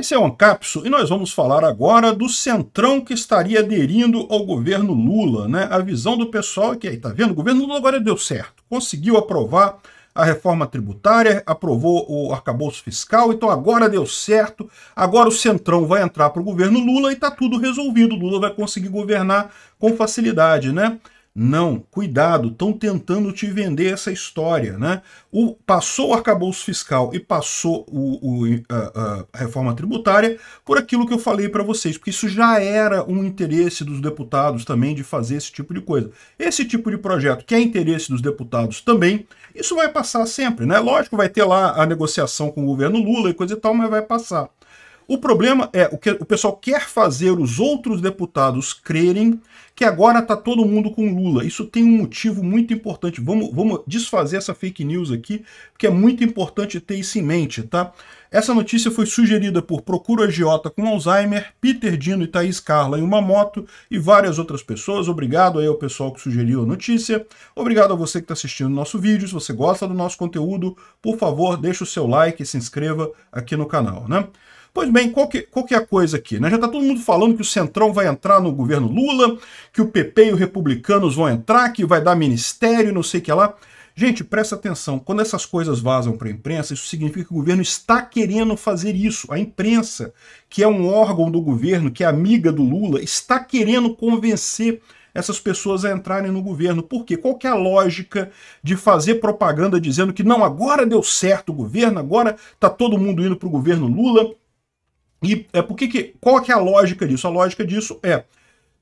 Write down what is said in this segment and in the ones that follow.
Esse é o Ancapso e nós vamos falar agora do centrão que estaria aderindo ao governo Lula. Né? A visão do pessoal é que, aí, tá vendo? O governo Lula agora deu certo, conseguiu aprovar a reforma tributária, aprovou o arcabouço fiscal, então agora deu certo, agora o Centrão vai entrar para o governo Lula e está tudo resolvido, Lula vai conseguir governar com facilidade, né? Não, cuidado, estão tentando te vender essa história. Né? O, passou o arcabouço fiscal e passou o, o, a, eh, eh, a, reforma tributária por aquilo que eu falei para vocês, porque isso já era um interesse dos deputados também de fazer esse tipo de coisa. Esse tipo de projeto, que é interesse dos deputados também, isso vai passar sempre. Né? Lógico, vai ter lá a negociação com o governo Lula e coisa e tal, mas vai passar. O problema é o que o pessoal quer fazer os outros deputados crerem que agora está todo mundo com Lula. Isso tem um motivo muito importante. Vamos, vamos desfazer essa fake news aqui, porque é muito importante ter isso em mente, tá? Essa notícia foi sugerida por Procura Giota com Alzheimer, Peter Dino e Thaís Carla em uma moto e várias outras pessoas. Obrigado aí ao pessoal que sugeriu a notícia. Obrigado a você que está assistindo o nosso vídeo. Se você gosta do nosso conteúdo, por favor, deixe o seu like e se inscreva aqui no canal, né? Pois bem, qual que, qual que é a coisa aqui? Né? Já está todo mundo falando que o Centrão vai entrar no governo Lula, que o PP e os republicanos vão entrar, que vai dar ministério, não sei o que lá. Gente, presta atenção, quando essas coisas vazam para a imprensa, isso significa que o governo está querendo fazer isso. A imprensa, que é um órgão do governo, que é amiga do Lula, está querendo convencer essas pessoas a entrarem no governo. Por quê? Qual que é a lógica de fazer propaganda dizendo que não, agora deu certo o governo, agora está todo mundo indo para o governo Lula, e é porque que, qual que é a lógica disso? A lógica disso é,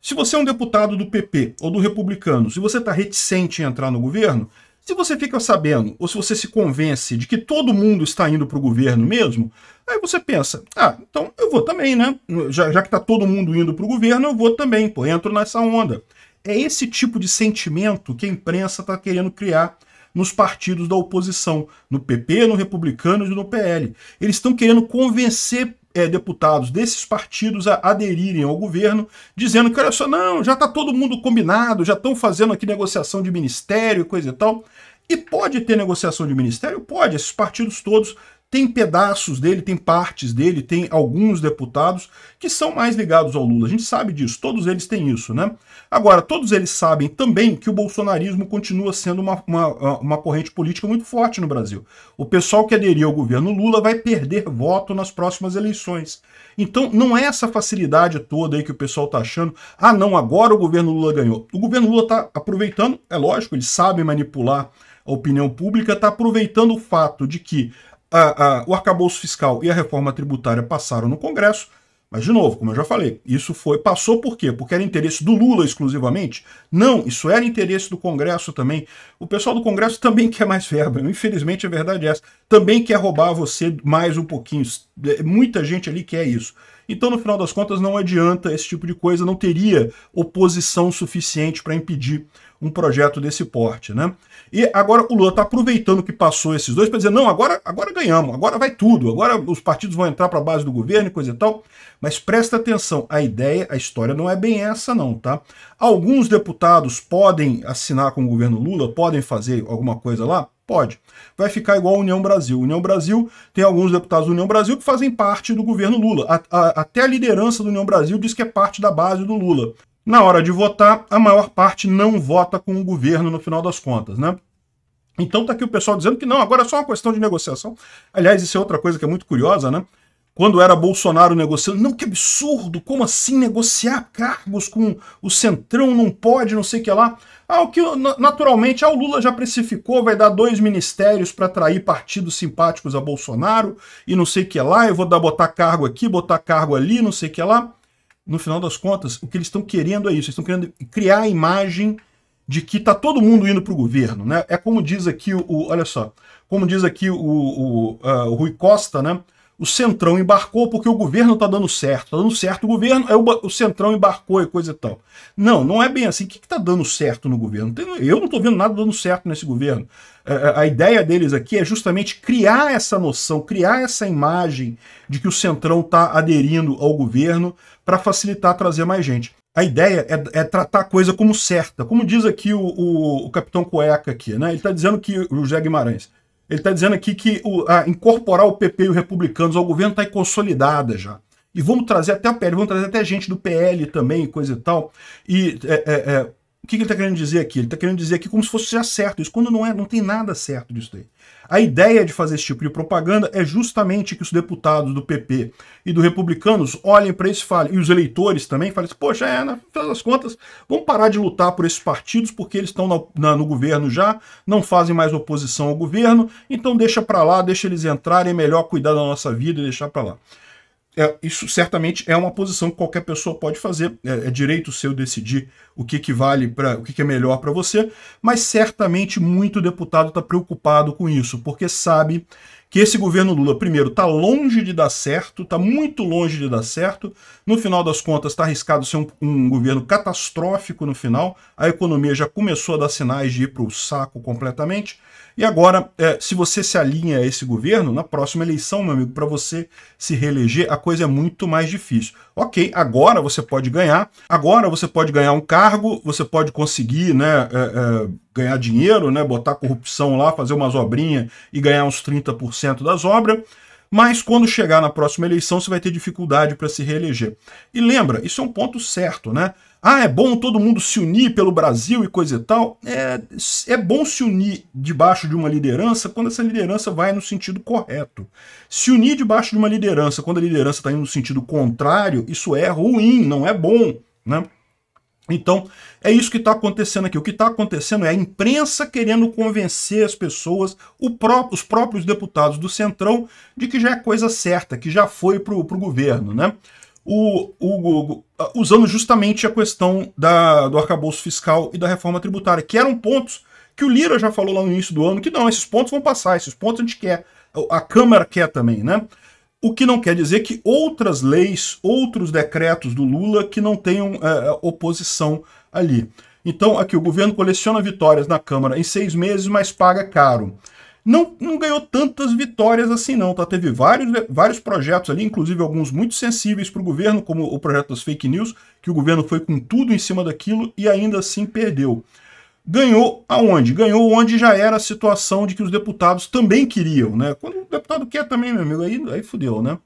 se você é um deputado do PP ou do republicano, se você está reticente em entrar no governo, se você fica sabendo, ou se você se convence de que todo mundo está indo para o governo mesmo, aí você pensa, ah, então eu vou também, né? Já, já que está todo mundo indo para o governo, eu vou também, pô, entro nessa onda. É esse tipo de sentimento que a imprensa está querendo criar nos partidos da oposição, no PP, no Republicanos e no PL. Eles estão querendo convencer é, deputados desses partidos a aderirem ao governo, dizendo que olha só, não, já está todo mundo combinado, já estão fazendo aqui negociação de ministério e coisa e tal. E pode ter negociação de ministério? Pode, esses partidos todos tem pedaços dele, tem partes dele, tem alguns deputados que são mais ligados ao Lula. A gente sabe disso, todos eles têm isso, né? Agora, todos eles sabem também que o bolsonarismo continua sendo uma, uma, ah, uma corrente política muito forte no Brasil. O pessoal que aderir ao governo Lula vai perder voto nas próximas eleições. Então, não é essa facilidade toda aí que o pessoal tá achando. Ah, não, agora o governo Lula ganhou. O governo Lula tá aproveitando, é lógico, eles sabem manipular a opinião pública, está aproveitando o fato de que a, a, o arcabouço fiscal e a reforma tributária passaram no Congresso, mas, de novo, como eu já falei, isso foi passou por quê? Porque era interesse do Lula exclusivamente? Não, isso era interesse do Congresso também. O pessoal do Congresso também quer mais verba. Infelizmente, a verdade é essa. Também quer roubar você mais um pouquinho. É, muita gente ali quer isso. Então, no final das contas, não adianta esse tipo de coisa, não teria oposição suficiente para impedir um projeto desse porte, né? E agora o Lula está aproveitando que passou esses dois para dizer, não, agora, agora ganhamos, agora vai tudo, agora os partidos vão entrar para a base do governo e coisa e tal. Mas presta atenção, a ideia, a história não é bem essa não, tá? Alguns deputados podem assinar com o governo Lula, podem fazer alguma coisa lá, Pode. Vai ficar igual a União Brasil. União Brasil tem alguns deputados da União Brasil que fazem parte do governo Lula. A, a, até a liderança da União Brasil diz que é parte da base do Lula. Na hora de votar, a maior parte não vota com o governo no final das contas, né? Então tá aqui o pessoal dizendo que não, agora é só uma questão de negociação. Aliás, isso é outra coisa que é muito curiosa, né? quando era Bolsonaro negociando. Não, que absurdo! Como assim negociar cargos com o Centrão? Não pode, não sei o que lá. Ah, o que naturalmente, ah, o Lula já precificou, vai dar dois ministérios para atrair partidos simpáticos a Bolsonaro e não sei o que lá. Eu vou dar botar cargo aqui, botar cargo ali, não sei o que lá. No final das contas, o que eles estão querendo é isso. Eles estão querendo criar a imagem de que tá todo mundo indo para o governo, né? É como diz aqui o, o, olha só, como diz aqui o, o, uh, o Rui Costa, né? o Centrão embarcou porque o governo está dando certo. Está dando certo o governo, aí o, o, Centrão embarcou e coisa e tal. Não, não é bem assim. O que está dando certo no governo? Eu não estou vendo nada dando certo nesse governo. A, é, é, a ideia deles aqui é justamente criar essa noção, criar essa imagem de que o Centrão está aderindo ao governo para facilitar trazer mais gente. A ideia é, é, tratar a coisa como certa. Como diz aqui o, o, o capitão Cueca aqui, né? Ele está dizendo que o José Guimarães ele está dizendo aqui que o, a, incorporar o PP e os republicanos ao governo está consolidada já. E vamos trazer até a PL, vamos trazer até gente do PL também, coisa e tal. E é, é, é, o que, que ele está querendo dizer aqui? Ele está querendo dizer aqui como se fosse já certo isso, quando não é, não tem nada certo disso daí. A ideia de fazer esse tipo de propaganda é justamente que os deputados do PP e do Republicanos olhem para isso e falem, e os eleitores também falem assim, poxa, é, na né, final das contas, vamos parar de lutar por esses partidos porque eles estão no, no governo já, não fazem mais oposição ao governo, então deixa para lá, deixa eles entrarem, é melhor cuidar da nossa vida e deixar para lá é, isso certamente é uma posição que qualquer pessoa pode fazer, é, é direito seu decidir o que, que vale para o que, que é melhor para você, mas certamente muito deputado está preocupado com isso, porque sabe que esse governo Lula, primeiro, está longe de dar certo, está muito longe de dar certo, no final das contas está arriscado ser um, um, governo catastrófico no final, a economia já começou a dar sinais de ir para o saco completamente, e agora, é, se você se alinha a esse governo, na próxima eleição, meu amigo, para você se reeleger, a coisa é muito mais difícil. Ok, agora você pode ganhar, agora você pode ganhar um cargo, você pode conseguir né, é, é, ganhar dinheiro, né, botar corrupção lá, fazer umas obrinhas e ganhar uns 30% das obras mas quando chegar na próxima eleição você vai ter dificuldade para se reeleger. E lembra, isso é um ponto certo, né? Ah, é bom todo mundo se unir pelo Brasil e coisa e tal. É, é bom se unir debaixo de uma liderança quando essa liderança vai no sentido correto. Se unir debaixo de uma liderança quando a liderança está indo no sentido contrário, isso é ruim, não é bom, né? Então, é isso que está acontecendo aqui. O que está acontecendo é a imprensa querendo convencer as pessoas, pró os próprios deputados do Centrão, de que já é coisa certa, que já foi para o governo, né? O, o, o, usando justamente a questão da, do arcabouço fiscal e da reforma tributária, que eram pontos que o Lira já falou lá no início do ano, que não, esses pontos vão passar, esses pontos a gente quer, a Câmara quer também, né? O que não quer dizer que outras leis, outros decretos do Lula que não tenham é, oposição ali. Então, aqui, o governo coleciona vitórias na Câmara em seis meses, mas paga caro. Não, não ganhou tantas vitórias assim, não, tá? Teve vários, eh, vários projetos ali, inclusive alguns muito sensíveis para o governo, como o projeto das fake news, que o governo foi com tudo em cima daquilo e ainda assim perdeu ganhou aonde? Ganhou onde já era a situação de que os deputados também queriam, né? Quando o deputado quer também, meu amigo, aí, aí fudeu, né?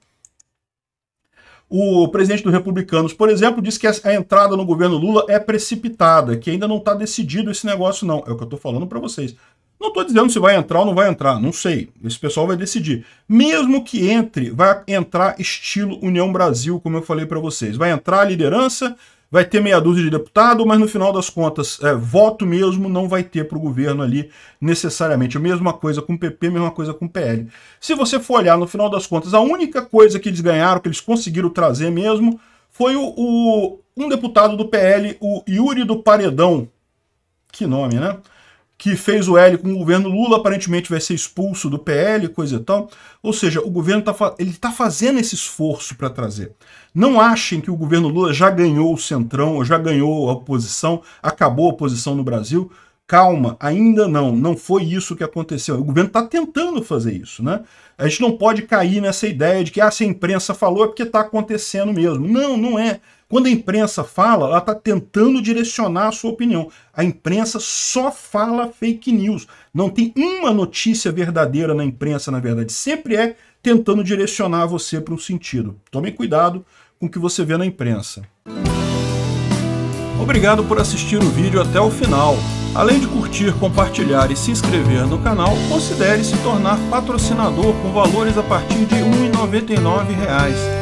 O presidente dos Republicanos, por exemplo, disse que a entrada no governo Lula é precipitada, que ainda não está decidido esse negócio, não. É o que eu estou falando para vocês. Não estou dizendo se vai entrar ou não vai entrar, não sei. Esse pessoal vai decidir. Mesmo que entre, vai entrar estilo União Brasil, como eu falei para vocês. Vai entrar a liderança, vai ter meia dúzia de deputado, mas no final das contas, é, voto mesmo não vai ter para o governo ali necessariamente. A mesma coisa com o PP, a mesma coisa com o PL. Se você for olhar, no final das contas, a única coisa que eles ganharam, que eles conseguiram trazer mesmo, foi o, o um deputado do PL, o Yuri do Paredão. Que nome, né? que fez o L com o governo Lula, aparentemente vai ser expulso do PL, coisa e tal. Ou seja, o governo está ele está fazendo esse esforço para trazer. Não achem que o governo Lula já ganhou o centrão, já ganhou a oposição, acabou a oposição no Brasil. Calma, ainda não, não foi isso que aconteceu. O governo está tentando fazer isso, né? A gente não pode cair nessa ideia de que ah, se a imprensa falou é porque está acontecendo mesmo. Não, não é. Quando a imprensa fala, ela está tentando direcionar a sua opinião. A imprensa só fala fake news. Não tem uma notícia verdadeira na imprensa, na verdade. Sempre é tentando direcionar você para um sentido. Tome cuidado com o que você vê na imprensa. Obrigado por assistir o vídeo até o final. Além de curtir, compartilhar e se inscrever no canal, considere se tornar patrocinador com valores a partir de R$ 1,99